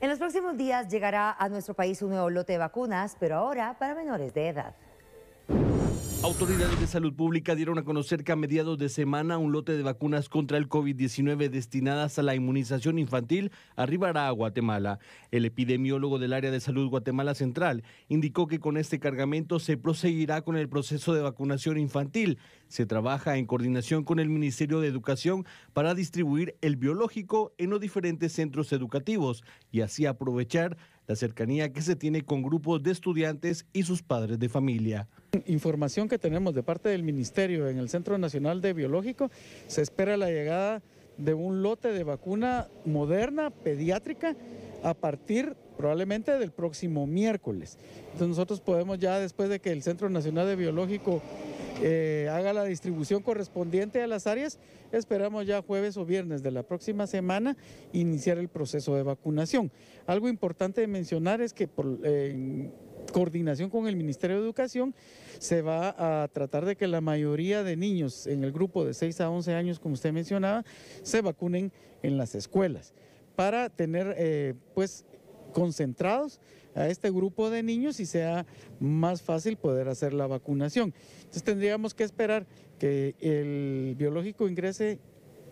En los próximos días llegará a nuestro país un nuevo lote de vacunas, pero ahora para menores de edad. Autoridades de salud pública dieron a conocer que a mediados de semana un lote de vacunas contra el COVID-19 destinadas a la inmunización infantil arribará a Guatemala. El epidemiólogo del área de salud Guatemala Central indicó que con este cargamento se proseguirá con el proceso de vacunación infantil. Se trabaja en coordinación con el Ministerio de Educación para distribuir el biológico en los diferentes centros educativos y así aprovechar la cercanía que se tiene con grupos de estudiantes y sus padres de familia. Información que tenemos de parte del Ministerio en el Centro Nacional de Biológico, se espera la llegada de un lote de vacuna moderna pediátrica a partir probablemente del próximo miércoles. Entonces nosotros podemos ya después de que el Centro Nacional de Biológico eh, haga la distribución correspondiente a las áreas. Esperamos ya jueves o viernes de la próxima semana iniciar el proceso de vacunación. Algo importante de mencionar es que por, en coordinación con el Ministerio de Educación se va a tratar de que la mayoría de niños en el grupo de 6 a 11 años, como usted mencionaba, se vacunen en las escuelas para tener eh, pues concentrados a este grupo de niños y sea más fácil poder hacer la vacunación. Entonces tendríamos que esperar que el biológico ingrese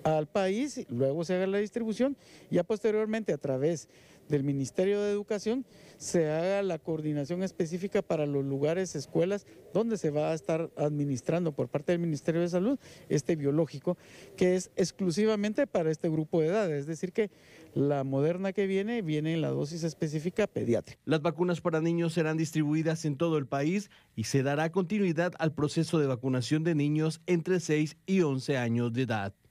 al país, luego se haga la distribución y ya posteriormente a través del Ministerio de Educación se haga la coordinación específica para los lugares, escuelas, donde se va a estar administrando por parte del Ministerio de Salud este biológico, que es exclusivamente para este grupo de edad Es decir, que la moderna que viene viene en la dosis específica pediátrica. Las vacunas para niños serán distribuidas en todo el país y se dará continuidad al proceso de vacunación de niños entre 6 y 11 años de edad.